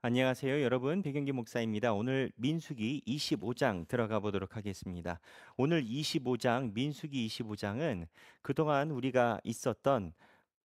안녕하세요. 여러분, 백영기 목사입니다. 오늘 민수기 25장 들어가 보도록 하겠습니다. 오늘 25장, 민수기 25장은 그동안 우리가 있었던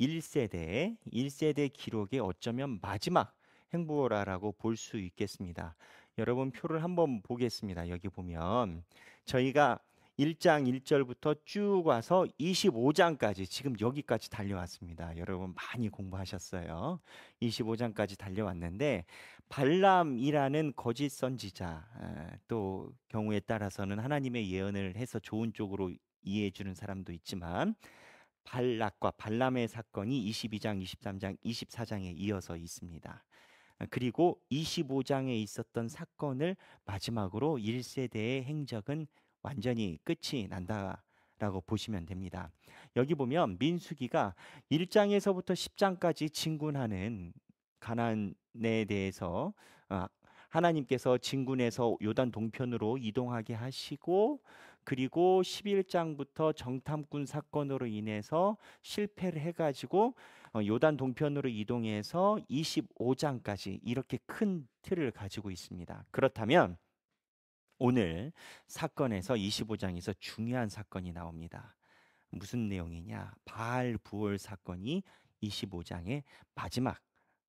1세대, 1세대 기록의 어쩌면 마지막 행보라라고 볼 수 있겠습니다. 여러분 표를 한번 보겠습니다. 여기 보면 저희가 1장 1절부터 쭉 와서 25장까지 지금 여기까지 달려왔습니다. 여러분 많이 공부하셨어요. 25장까지 달려왔는데 발람이라는 거짓 선지자 또 경우에 따라서는 하나님의 예언을 해서 좋은 쪽으로 이해해 주는 사람도 있지만 발락과 발람의 사건이 22장, 23장, 24장에 이어서 있습니다. 그리고 25장에 있었던 사건을 마지막으로 1세대의 행적은 완전히 끝이 난다. 라고 보시면 됩니다. 여기 보면 민수기가 1장에서부터 10장까지 진군하는 가난에 대해서 아, 하나님께서 진군에서 요단 동편으로 이동하게 하시고 그리고 11장부터 정탐꾼 사건으로 인해서 실패를 해가지고 어, 요단 동편으로 이동해서 25장까지 이렇게 큰 틀을 가지고 있습니다. 그렇다면 오늘 사건에서 25장에서 중요한 사건이 나옵니다. 무슨 내용이냐? 바알 부월 사건이 25장의 마지막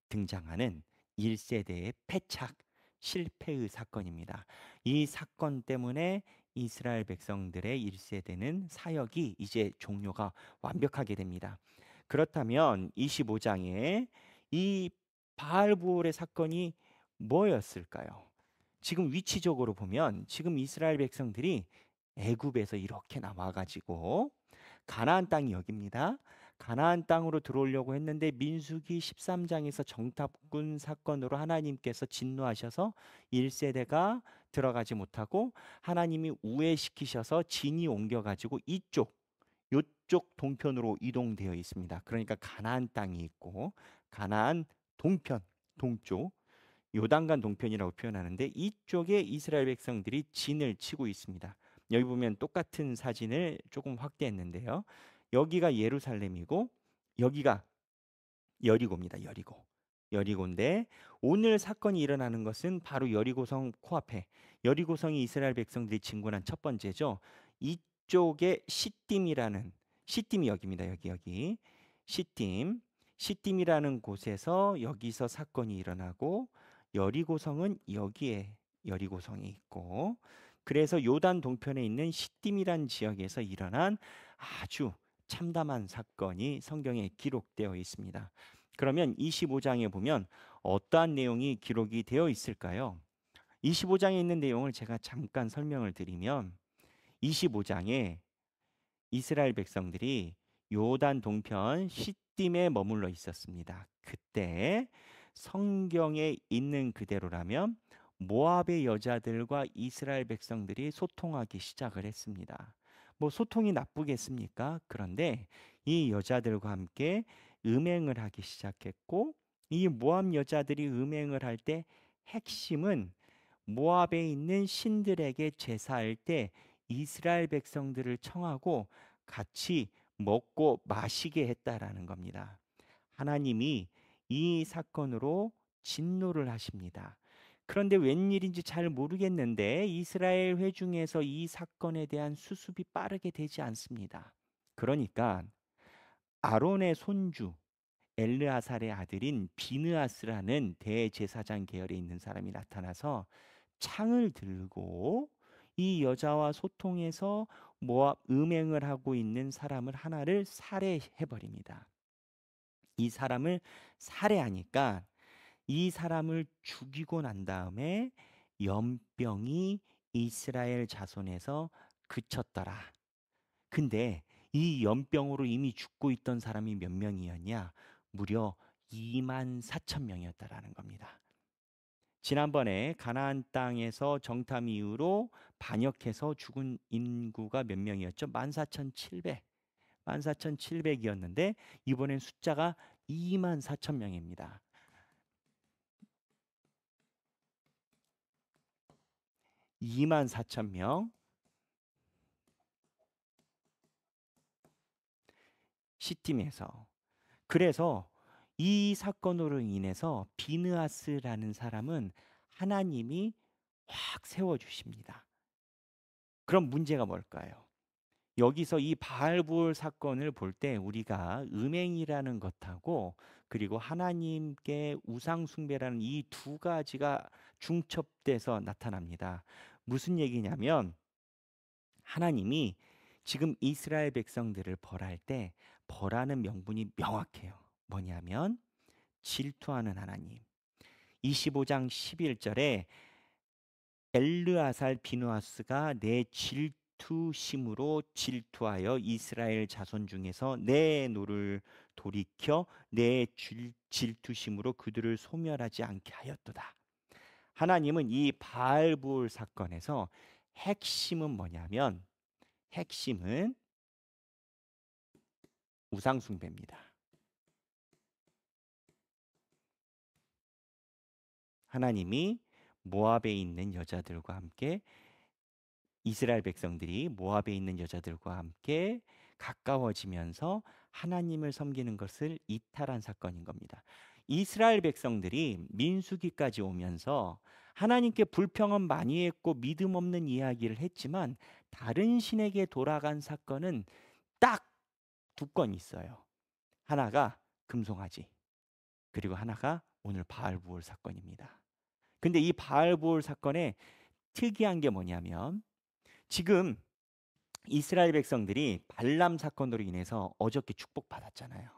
등장하는 1세대의 패착 실패의 사건입니다. 이 사건 때문에 이스라엘 백성들의 1세대는 사역이 이제 종료가 완벽하게 됩니다. 그렇다면 25장에 이바알부월의 사건이 뭐였을까요? 지금 위치적으로 보면 지금 이스라엘 백성들이 애굽에서 이렇게 나와가지고 가나안 땅이 여기입니다. 가나안 땅으로 들어오려고 했는데 민수기 13장에서 정탑군 사건으로 하나님께서 진노하셔서 1세대가 들어가지 못하고 하나님이 우회시키셔서 진이 옮겨가지고 이쪽 요쪽 동편으로 이동되어 있습니다. 그러니까 가나안 땅이 있고 가나안 동편 동쪽 요단간 동편이라고 표현하는데 이쪽에 이스라엘 백성들이 진을 치고 있습니다. 여기 보면 똑같은 사진을 조금 확대했는데요. 여기가 예루살렘이고 여기가 여리고입니다. 여리고. 여리고인데 오늘 사건이 일어나는 것은 바로 여리고성 코앞에 여리고성이 이스라엘 백성들이 진군한 첫 번째죠. 이쪽에 시딤이라는 시딤이 여기입니다. 여기 여기 시딤 시딤이라는 곳에서 여기서 사건이 일어나고 여리고성은 여기에 여리고성이 있고 그래서 요단 동편에 있는 시딤이란 지역에서 일어난 아주 참담한 사건이 성경에 기록되어 있습니다. 그러면 25장에 보면 어떠한 내용이 기록이 되어 있을까요? 25장에 있는 내용을 제가 잠깐 설명을 드리면 25장에 이스라엘 백성들이 요단 동편 시딤에 머물러 있었습니다. 그때 성경에 있는 그대로라면 모압의 여자들과 이스라엘 백성들이 소통하기 시작을 했습니다. 뭐 소통이 나쁘겠습니까? 그런데 이 여자들과 함께 음행을 하기 시작했고 이 모압 여자들이 음행을 할 때 핵심은 모압에 있는 신들에게 제사할 때 이스라엘 백성들을 청하고 같이 먹고 마시게 했다라는 겁니다. 하나님이 이 사건으로 진노를 하십니다. 그런데 웬일인지 잘 모르겠는데 이스라엘 회중에서 이 사건에 대한 수습이 빠르게 되지 않습니다. 그러니까 아론의 손주 엘르아살의 아들인 비느아스라는 대제사장 계열에 있는 사람이 나타나서 창을 들고 이 여자와 소통해서 모압 음행을 하고 있는 사람을 하나를 살해해 버립니다. 이 사람을 살해하니까 이 사람을 죽이고 난 다음에 염병이 이스라엘 자손에서 그쳤더라. 근데 이염병으로 이미 죽고 있던 사람이 몇 명이었냐? 무려 2만 4천 명이었다라는 겁니다. 지난번에 가나안 땅에서 정탐 이후로 반역해서 죽은 인구가 몇 명이었죠? 14,700. 14,700이었는데 이번엔 숫자가 24,000명입니다. 이만 사천 명 C팀에서 그래서 이 사건으로 인해서 비느아스라는 사람은 하나님이 확 세워주십니다. 그럼 문제가 뭘까요? 여기서 이 바알부올 사건을 볼 때 우리가 음행이라는 것하고 그리고 하나님께 우상 숭배라는 이 두 가지가 중첩돼서 나타납니다. 무슨 얘기냐면 하나님이 지금 이스라엘 백성들을 벌할 때 벌하는 명분이 명확해요. 뭐냐면 질투하는 하나님. 25장 11절에 엘르아살 비누아스가 내 질투 다투심으로 질투하여 이스라엘 자손 중에서 내 노를 돌이켜 내 질투심으로 그들을 소멸하지 않게 하였도다. 하나님은 이바알부 사건에서 핵심은 뭐냐면 핵심은 우상숭배입니다. 하나님이 모압에 있는 여자들과 함께 이스라엘 백성들이 모압에 있는 여자들과 함께 가까워지면서 하나님을 섬기는 것을 이탈한 사건인 겁니다. 이스라엘 백성들이 민수기까지 오면서 하나님께 불평은 많이 했고 믿음 없는 이야기를 했지만 다른 신에게 돌아간 사건은 딱 두 건 있어요. 하나가 금송아지 그리고 하나가 오늘 바알부울 사건입니다. 근데 이바알부울사건의 특이한 게 뭐냐면 지금 이스라엘 백성들이 발람 사건으로 인해서 어저께 축복받았잖아요.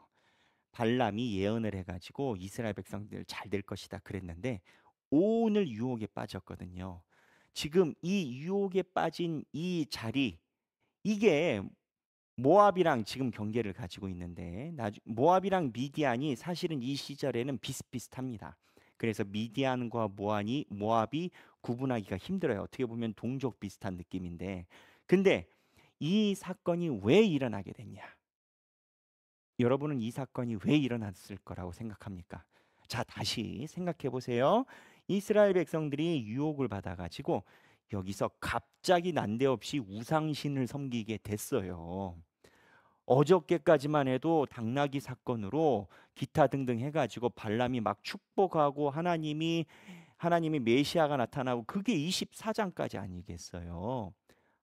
발람이 예언을 해가지고 이스라엘 백성들 잘 될 것이다 그랬는데 오늘 유혹에 빠졌거든요. 지금 이 유혹에 빠진 이 자리 이게 모압이랑 지금 경계를 가지고 있는데 모압이랑 미디안이 사실은 이 시절에는 비슷비슷합니다. 그래서 미디안과 모안이 모압이 구분하기가 힘들어요. 어떻게 보면 동족 비슷한 느낌인데. 근데 이 사건이 왜 일어나게 됐냐? 여러분은 이 사건이 왜 일어났을 거라고 생각합니까? 자, 다시 생각해 보세요. 이스라엘 백성들이 유혹을 받아 가지고 여기서 갑자기 난데없이 우상신을 섬기게 됐어요. 어저께까지만 해도 당나귀 사건으로 기타 등등 해가지고 발람이 막 축복하고 하나님이 하나님이 메시아가 나타나고 그게 24장까지 아니겠어요.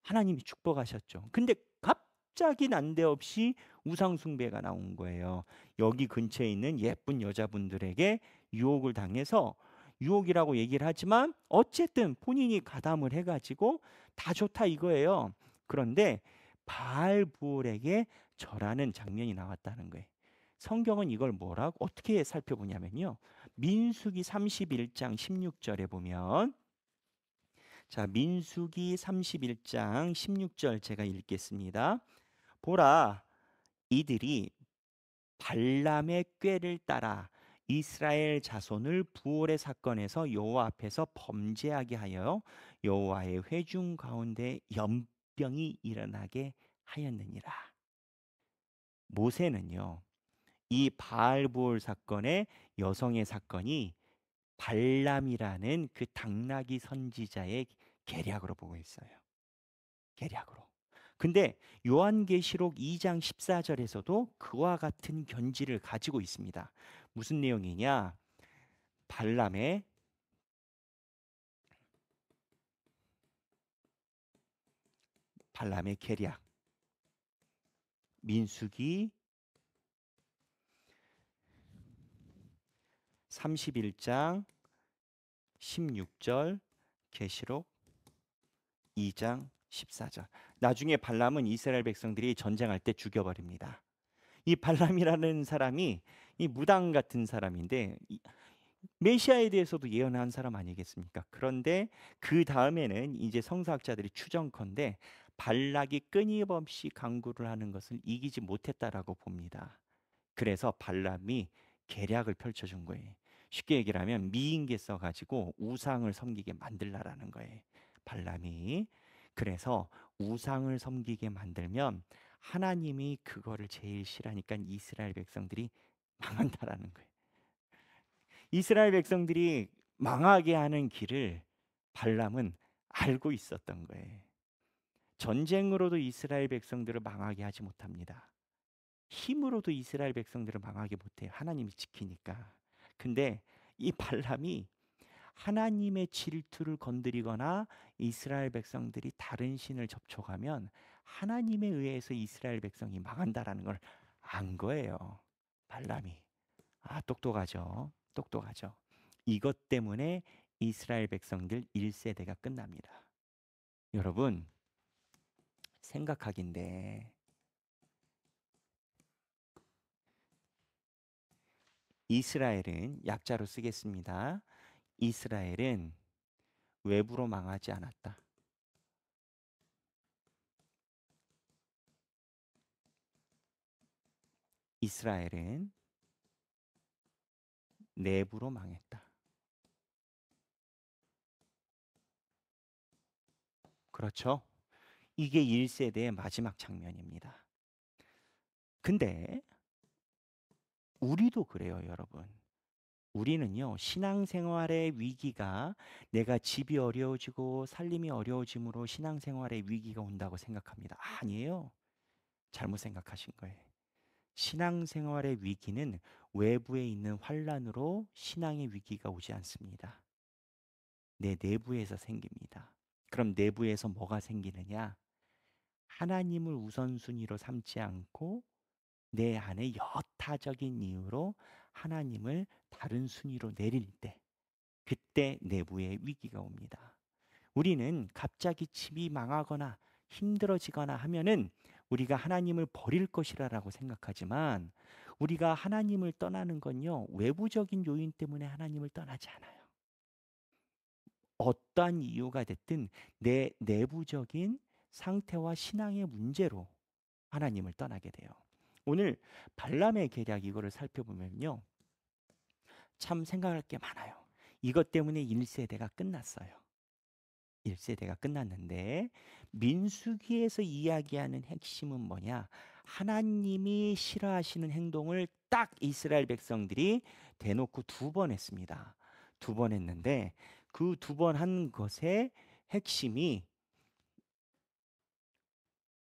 하나님이 축복하셨죠. 근데 갑자기 난데없이 우상숭배가 나온 거예요. 여기 근처에 있는 예쁜 여자분들에게 유혹을 당해서 유혹이라고 얘기를 하지만 어쨌든 본인이 가담을 해가지고 다 좋다 이거예요. 그런데 바알 부올에게 절하는 장면이 나왔다는 거예요. 성경은 이걸 뭐라고 어떻게 살펴보냐면요. 민수기 31장 16절에 보면 자, 민수기 31장 16절 제가 읽겠습니다. 보라 이들이 발람의 꾀를 따라 이스라엘 자손을 부월의 사건에서 여호와 앞에서 범죄하게 하여 여호와의 회중 가운데 염병이 일어나게 하였느니라. 모세는요. 이 바알부올 사건의 여성의 사건이 발람이라는 그 당나귀 선지자의 계략으로 보고 있어요. 계략으로. 근데 요한계시록 2장 14절에서도 그와 같은 견지를 가지고 있습니다. 무슨 내용이냐? 발람의 발람의 계략 민수기 31장 16절 계시록 2장 14절. 나중에 발람은 이스라엘 백성들이 전쟁할 때 죽여버립니다. 이 발람이라는 사람이 이 무당 같은 사람인데 메시아에 대해서도 예언한 사람 아니겠습니까? 그런데 그 다음에는 이제 성사학자들이 추정컨대 발락이 끊임없이 강구를 하는 것을 이기지 못했다라고 봅니다. 그래서 발람이 계략을 펼쳐준 거예요. 쉽게 얘기를 하면 미인계 써가지고 우상을 섬기게 만들라라는 거예요. 발람이. 그래서 우상을 섬기게 만들면 하나님이 그거를 제일 싫어하니까 이스라엘 백성들이 망한다라는 거예요. 이스라엘 백성들이 망하게 하는 길을 발람은 알고 있었던 거예요. 전쟁으로도 이스라엘 백성들을 망하게 하지 못합니다. 힘으로도 이스라엘 백성들을 망하게 못해요. 하나님이 지키니까. 근데 이 발람이 하나님의 질투를 건드리거나 이스라엘 백성들이 다른 신을 접촉하면 하나님에 의해서 이스라엘 백성이 망한다라는 걸 안 거예요. 발람이. 아, 똑똑하죠. 똑똑하죠. 이것 때문에 이스라엘 백성들 1세대가 끝납니다. 여러분, 생각하긴데 이스라엘은 약자로 쓰겠습니다. 이스라엘은 외부로 망하지 않았다. 이스라엘은 내부로 망했다. 그렇죠? 이게 1세대의 마지막 장면입니다. 근데 우리도 그래요, 여러분. 우리는요, 신앙생활의 위기가 내가 집이 어려워지고 살림이 어려워짐으로 신앙생활의 위기가 온다고 생각합니다. 아니에요. 잘못 생각하신 거예요. 신앙생활의 위기는 외부에 있는 환란으로 신앙의 위기가 오지 않습니다. 내 내부에서 생깁니다. 그럼 내부에서 뭐가 생기느냐? 하나님을 우선순위로 삼지 않고 내 안에 여타적인 이유로 하나님을 다른 순위로 내릴 때 그때 내부의 위기가 옵니다. 우리는 갑자기 집이 망하거나 힘들어지거나 하면은 우리가 하나님을 버릴 것이라라고 생각하지만 우리가 하나님을 떠나는 건요 외부적인 요인 때문에 하나님을 떠나지 않아요. 어떠한 이유가 됐든 내 내부적인 상태와 신앙의 문제로 하나님을 떠나게 돼요. 오늘 발람의 계략 이거를 살펴보면요. 참 생각할 게 많아요. 이것 때문에 1세대가 끝났어요. 1세대가 끝났는데 민수기에서 이야기하는 핵심은 뭐냐? 하나님이 싫어하시는 행동을 딱 이스라엘 백성들이 대놓고 두 번 했습니다. 두 번 했는데 그 두 번 한 것의 핵심이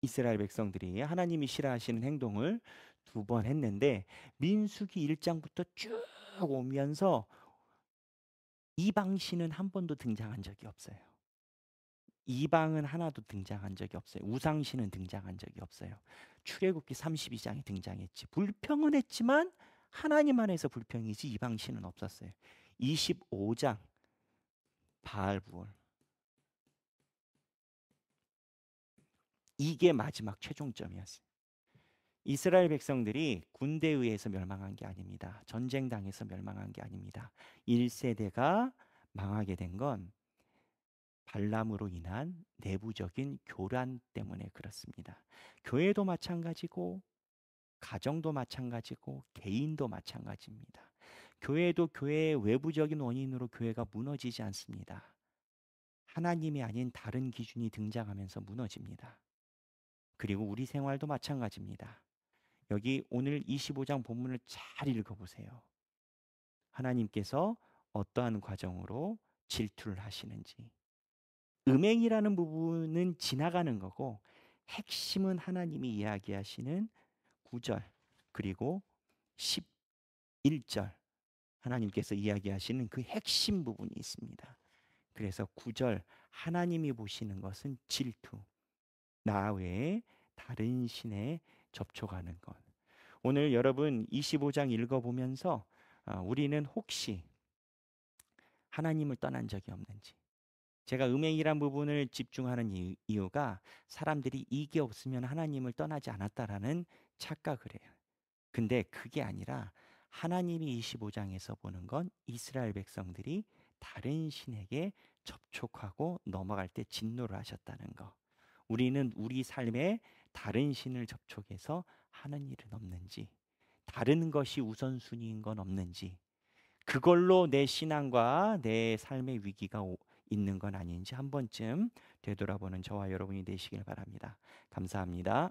이스라엘 백성들이 하나님이 싫어하시는 행동을 두 번 했는데 민수기 1장부터 쭉 오면서 이방신은 한 번도 등장한 적이 없어요. 이방은 하나도 등장한 적이 없어요. 우상신은 등장한 적이 없어요. 출애굽기 3 2장이 등장했지. 불평은 했지만 하나님 안에서 불평이지 이방신은 없었어요. 25장 바알부월 이게 마지막 최종점이었어요. 이스라엘 백성들이 군대에 의해서 멸망한 게 아닙니다. 전쟁 당해서 멸망한 게 아닙니다. 1세대가 망하게 된건 발람으로 인한 내부적인 교란 때문에 그렇습니다. 교회도 마찬가지고 가정도 마찬가지고 개인도 마찬가지입니다. 교회도 교회의 외부적인 원인으로 교회가 무너지지 않습니다. 하나님이 아닌 다른 기준이 등장하면서 무너집니다. 그리고 우리 생활도 마찬가지입니다. 여기 오늘 25장 본문을 잘 읽어보세요. 하나님께서 어떠한 과정으로 질투를 하시는지. 음행이라는 부분은 지나가는 거고 핵심은 하나님이 이야기하시는 9절 그리고 11절 하나님께서 이야기하시는 그 핵심 부분이 있습니다. 그래서 9절 하나님이 보시는 것은 질투 나 외에 다른 신에 접촉하는 것. 오늘 여러분 25장 읽어보면서 아, 우리는 혹시 하나님을 떠난 적이 없는지 제가 음행이란 부분을 집중하는 이유가 사람들이 이게 없으면 하나님을 떠나지 않았다라는 착각을 해요. 근데 그게 아니라 하나님이 25장에서 보는 건 이스라엘 백성들이 다른 신에게 접촉하고 넘어갈 때 진노를 하셨다는 것. 우리는 우리 삶에 다른 신을 접촉해서 하는 일은 없는지, 다른 것이 우선순위인 건 없는지, 그걸로 내 신앙과 내 삶의 위기가 오, 있는 건 아닌지 한 번쯤 되돌아보는 저와 여러분이 되시길 바랍니다. 감사합니다.